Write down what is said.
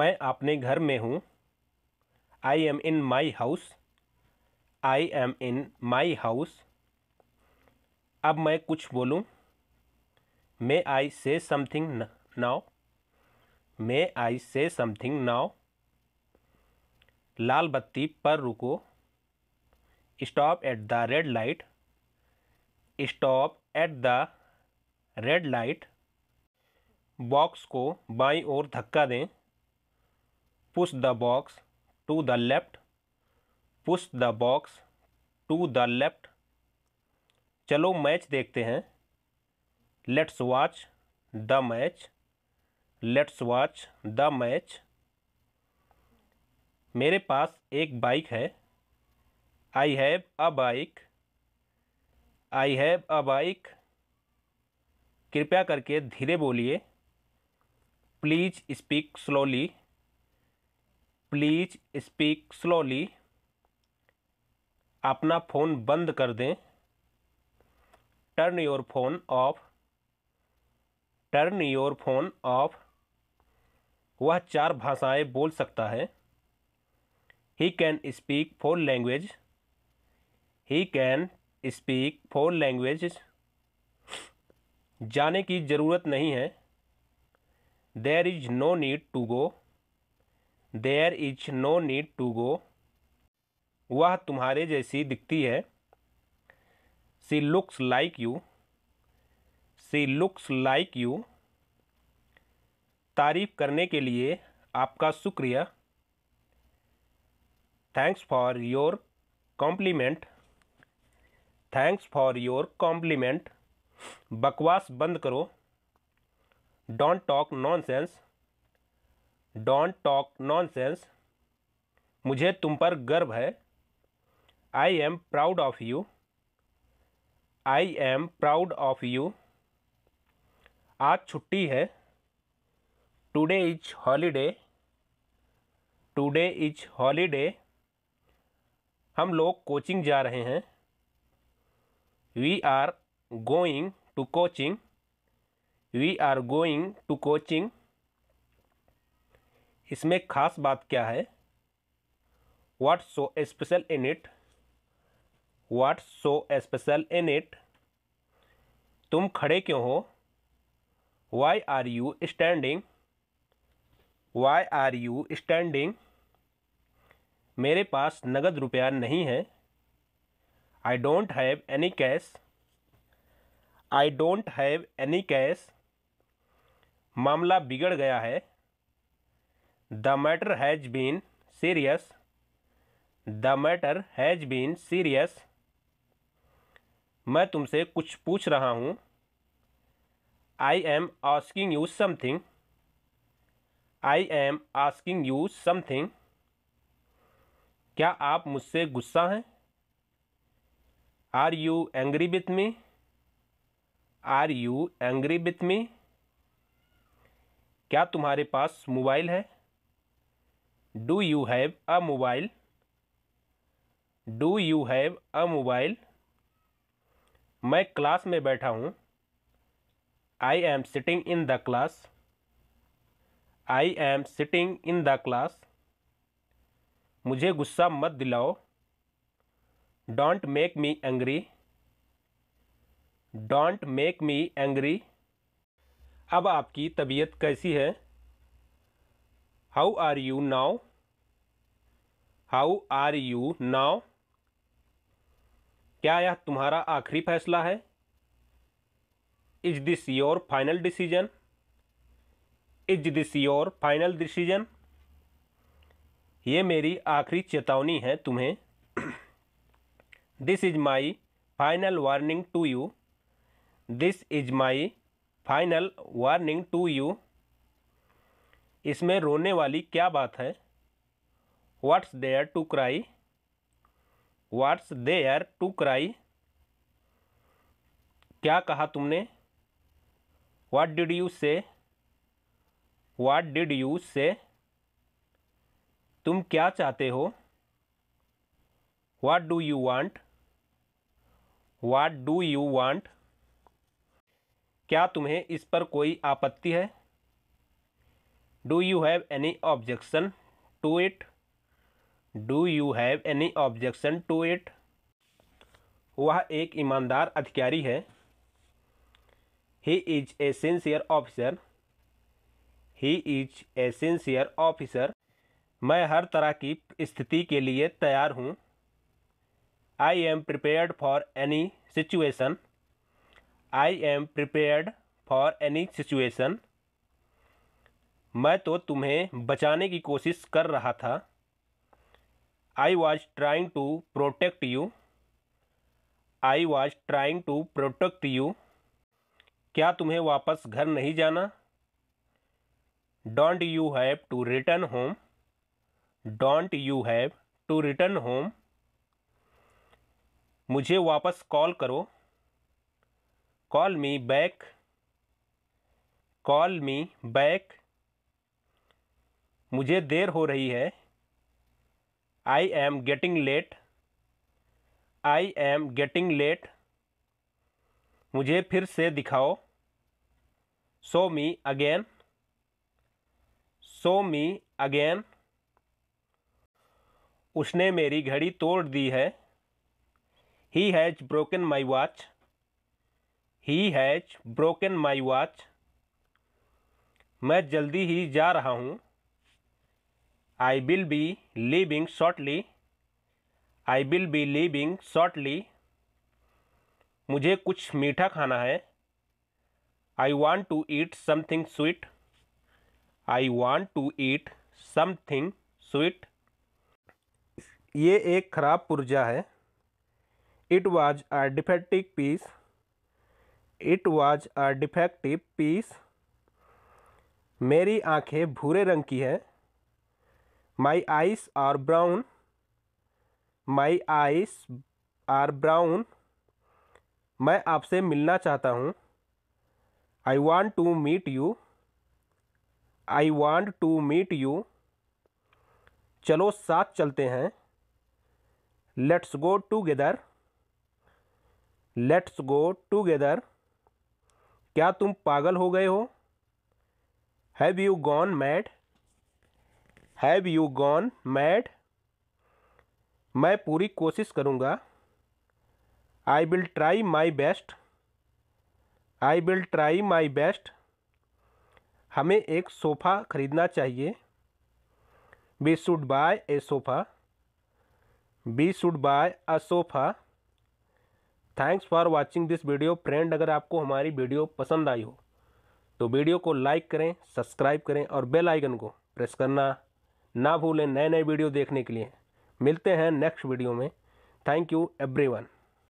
मैं अपने घर में हूँ I am in my house I am in my house अब मैं कुछ बोलूँ मे आई से समथिंग नाउ मे आई से समथिंग नाउ लाल बत्ती पर रुको stop at the red light stop at the red light box को बाई ओर धक्का दें push the box to the left push the box to the left चलो मैच देखते हैं let's watch the match let's watch the match मेरे पास एक बाइक है I have a bike I have a bike कृपया करके धीरे बोलिए please speak slowly please speak slowly अपना फ़ोन बंद कर दें turn your phone off turn your phone off वह चार भाषाएं बोल सकता है he can speak four language he can speak four language जाने की ज़रूरत नहीं है there is no need to go there is no need to go वह तुम्हारे जैसी दिखती है she looks like you she looks like you तारीफ़ करने के लिए आपका शुक्रिया thanks for your compliment thanks for your compliment बकवास बंद करो don't talk nonsense don't talk nonsense मुझे तुम पर गर्व है I am proud of you I am proud of you आज छुट्टी है today is holiday today is holiday हम लोग कोचिंग जा रहे हैं we are going to coaching we are going to coaching इसमें खास बात क्या है what so special in it what so special in it तुम खड़े क्यों हो why are you standing why are you standing मेरे पास नगद रुपया नहीं है I don't have any cash I don't have any cash मामला बिगड़ गया है the matter has been serious the matter has been serious मैं तुमसे कुछ पूछ रहा हूँ I am asking you something I am asking you something क्या आप मुझसे गुस्सा हैं are you angry with me are you angry with me क्या तुम्हारे पास मोबाइल है do you have a mobile do you have a mobile? मैं क्लास में बैठा हूँ I am sitting in the class. I am sitting in the class मुझे गुस्सा मत दिलाओ don't make me angry. Don't make me angry अब आपकी तबीयत कैसी है how are you now how are you now क्या यह तुम्हारा आखिरी फैसला है is this your final decision is this your final decision ये मेरी आखिरी चेतावनी है तुम्हें this is my final warning to you this is my final warning to you इसमें रोने वाली क्या बात है what's there to cry what's there to cry क्या कहा तुमने वाट डिड यू से वाट डिड यू से तुम क्या चाहते हो what do you want what do you want क्या तुम्हें इस पर कोई आपत्ति है do you have any objection to it do you have any objection to it वह एक ईमानदार अधिकारी है he is a sincere officer he is a sincere officer मैं हर तरह की स्थिति के लिए तैयार हूँ I am prepared for any situation. I am prepared for any situation. मैं तो तुम्हें बचाने की कोशिश कर रहा था I was trying to protect you I was trying to protect you क्या तुम्हें वापस घर नहीं जाना don't you have to return home don't you have to return home मुझे वापस कॉल करो call me back call me back मुझे देर हो रही है I am getting late I am getting late मुझे फिर से दिखाओ सो me again so me again उसने मेरी घड़ी तोड़ दी है he has broken my watch he has broken my watch मैं जल्दी ही जा रहा हूँ I will be leaving shortly. I will be leaving shortly. मुझे कुछ मीठा खाना है I want to eat something sweet I want to eat something sweet ये एक खराब पुर्जा है it was a defective piece it was a defective piece मेरी आंखें भूरे रंग की है my eyes are brown my eyes are brown मैं आपसे मिलना चाहता हूँ I want to meet you I want to meet you चलो साथ चलते हैं Let's go together Let's go together क्या तुम पागल हो गए हो Have you gone mad? Have you gone mad मैं पूरी कोशिश करूँगा I will try my best I will try my best हमें एक सोफ़ा ख़रीदना चाहिए we should buy a sofa we should buy a sofa thanks for watching this video friend अगर आपको हमारी वीडियो पसंद आई हो तो वीडियो को लाइक करें सब्सक्राइब करें और बेल आइकन को प्रेस करना ना भूलें नए नए वीडियो देखने के लिए मिलते हैं नेक्स्ट वीडियो में थैंक यू एवरीवन